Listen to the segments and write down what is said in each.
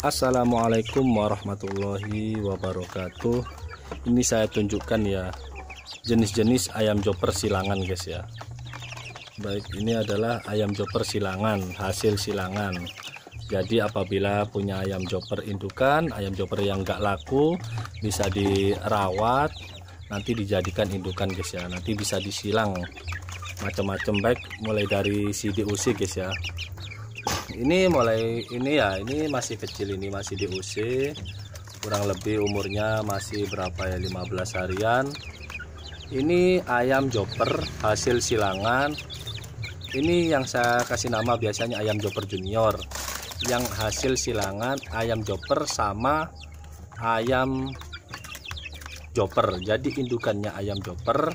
Assalamualaikum warahmatullahi wabarakatuh ini saya tunjukkan ya jenis-jenis ayam joper silangan guys ya baik ini adalah ayam joper silangan hasil silangan jadi apabila punya ayam joper indukan ayam joper yang nggak laku bisa dirawat nanti dijadikan indukan guys ya nanti bisa disilang macam-macam baik mulai dari si usik guys ya ini mulai ini ya ini masih kecil ini masih di UC kurang lebih umurnya masih berapa ya 15 harian ini ayam joper hasil silangan ini yang saya kasih nama biasanya ayam joper junior yang hasil silangan ayam joper sama ayam joper jadi indukannya ayam joper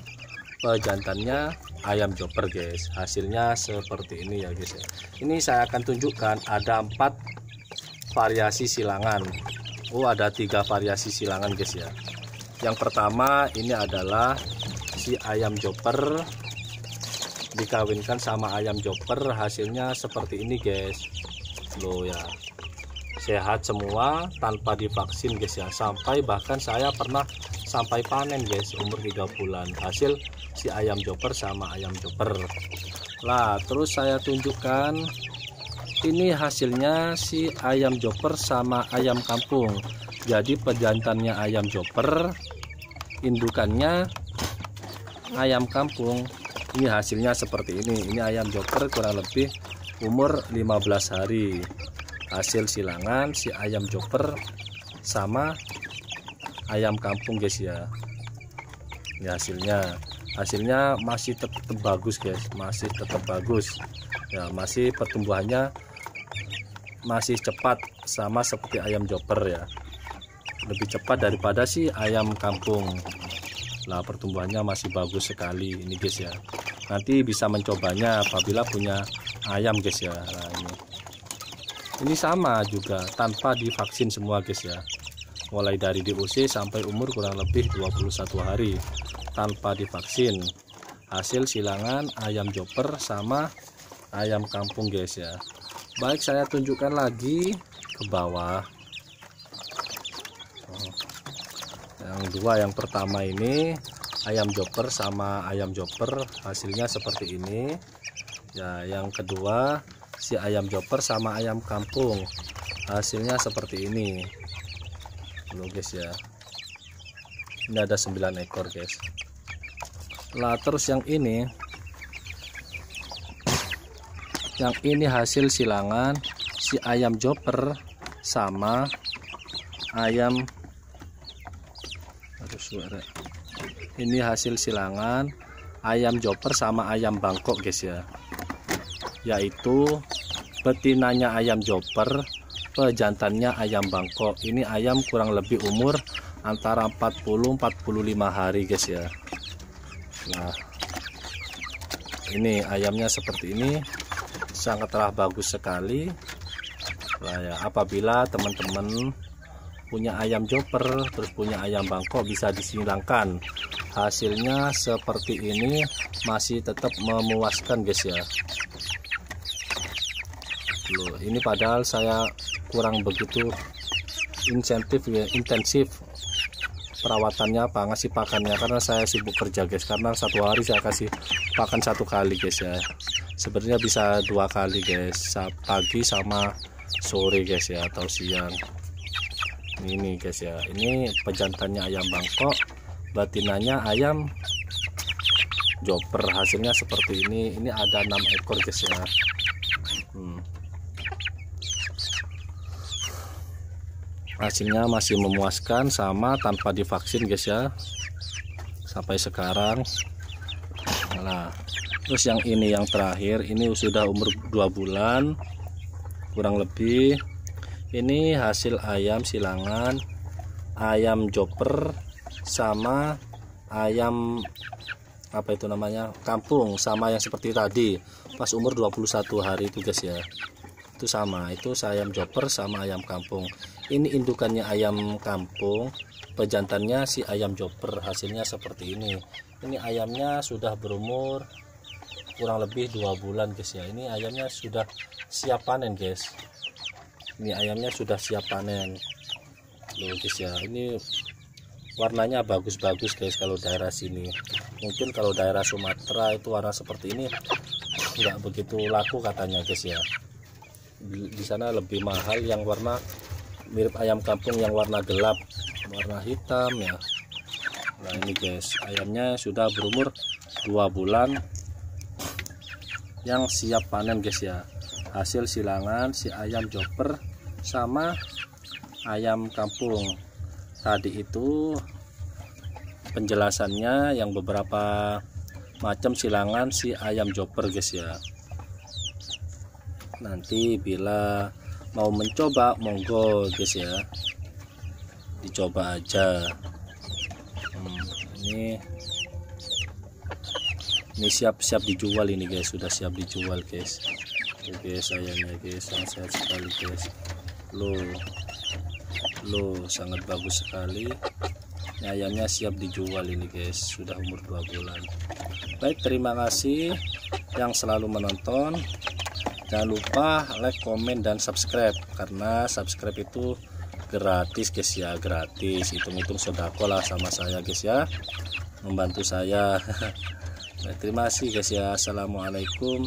pejantannya ayam joper guys hasilnya seperti ini ya guys ya. ini saya akan tunjukkan ada empat variasi silangan Oh ada tiga variasi silangan guys ya yang pertama ini adalah si ayam joper dikawinkan sama ayam joper hasilnya seperti ini guys loh ya sehat semua tanpa divaksin guys ya sampai bahkan saya pernah sampai panen guys umur 3 bulan hasil si ayam joper sama ayam joper lah terus saya tunjukkan ini hasilnya si ayam joper sama ayam kampung jadi pejantannya ayam joper indukannya ayam kampung ini hasilnya seperti ini ini ayam joker kurang lebih umur 15 hari hasil silangan si ayam joker sama ayam kampung guys ya ini hasilnya hasilnya masih tetap bagus guys masih tetap bagus ya masih pertumbuhannya masih cepat sama seperti ayam joper ya lebih cepat daripada si ayam kampung lah pertumbuhannya masih bagus sekali ini guys ya nanti bisa mencobanya apabila punya ayam guys ya nah, ini ini sama juga tanpa divaksin semua guys ya mulai dari DOC sampai umur kurang lebih 21 hari tanpa divaksin hasil silangan ayam joper sama ayam kampung guys ya baik saya tunjukkan lagi ke bawah yang dua yang pertama ini ayam joper sama ayam joper hasilnya seperti ini ya yang kedua si ayam joper sama ayam kampung hasilnya seperti ini loh guys ya ini ada 9 ekor guys lah terus yang ini yang ini hasil silangan si ayam joper sama ayam aduh suara ini hasil silangan ayam joper sama ayam bangkok guys ya yaitu betinanya ayam joper pejantannya ayam bangkok ini ayam kurang lebih umur antara 40-45 hari guys ya nah ini ayamnya seperti ini sangat sangatlah bagus sekali nah, ya, apabila teman-teman punya ayam joper terus punya ayam bangkok bisa disilangkan hasilnya seperti ini masih tetap memuaskan guys ya Loh, ini padahal saya kurang begitu insentif ya intensif perawatannya apa ngasih pakannya karena saya sibuk kerja guys karena satu hari saya kasih pakan satu kali guys ya sebenarnya bisa dua kali guys pagi sama sore guys ya atau siang ini guys ya ini pejantannya ayam bangkok betinanya ayam joper hasilnya seperti ini ini ada enam ekor guys ya hmm. hasilnya masih memuaskan sama tanpa divaksin guys ya sampai sekarang nah terus yang ini yang terakhir ini sudah umur 2 bulan kurang lebih ini hasil ayam silangan ayam joper sama ayam apa itu namanya kampung sama yang seperti tadi pas umur 21 hari itu guys ya itu sama itu ayam joper sama ayam kampung ini indukannya ayam kampung pejantannya si ayam joper hasilnya seperti ini ini ayamnya sudah berumur kurang lebih dua bulan guys ya ini ayamnya sudah siap panen guys ini ayamnya sudah siap panen loh guys ya ini warnanya bagus-bagus guys kalau daerah sini mungkin kalau daerah Sumatera itu warna seperti ini nggak begitu laku katanya guys ya di sana lebih mahal yang warna mirip ayam kampung yang warna gelap warna hitam ya nah ini guys ayamnya sudah berumur dua bulan yang siap panen guys ya hasil silangan si ayam joper sama ayam kampung tadi itu penjelasannya yang beberapa macam silangan si ayam joper guys ya nanti bila mau mencoba monggo guys ya dicoba aja hmm, ini ini siap-siap dijual ini guys sudah siap dijual guys oke okay, sayangnya guys sangat sehat sekali guys lo lo sangat bagus sekali ini ayamnya siap dijual ini guys sudah umur 2 bulan baik terima kasih yang selalu menonton jangan lupa like komen dan subscribe karena subscribe itu gratis guys ya gratis hitung-hitung sodako lah sama saya guys ya membantu saya nah, terima kasih guys ya assalamualaikum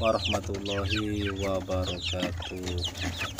warahmatullahi wabarakatuh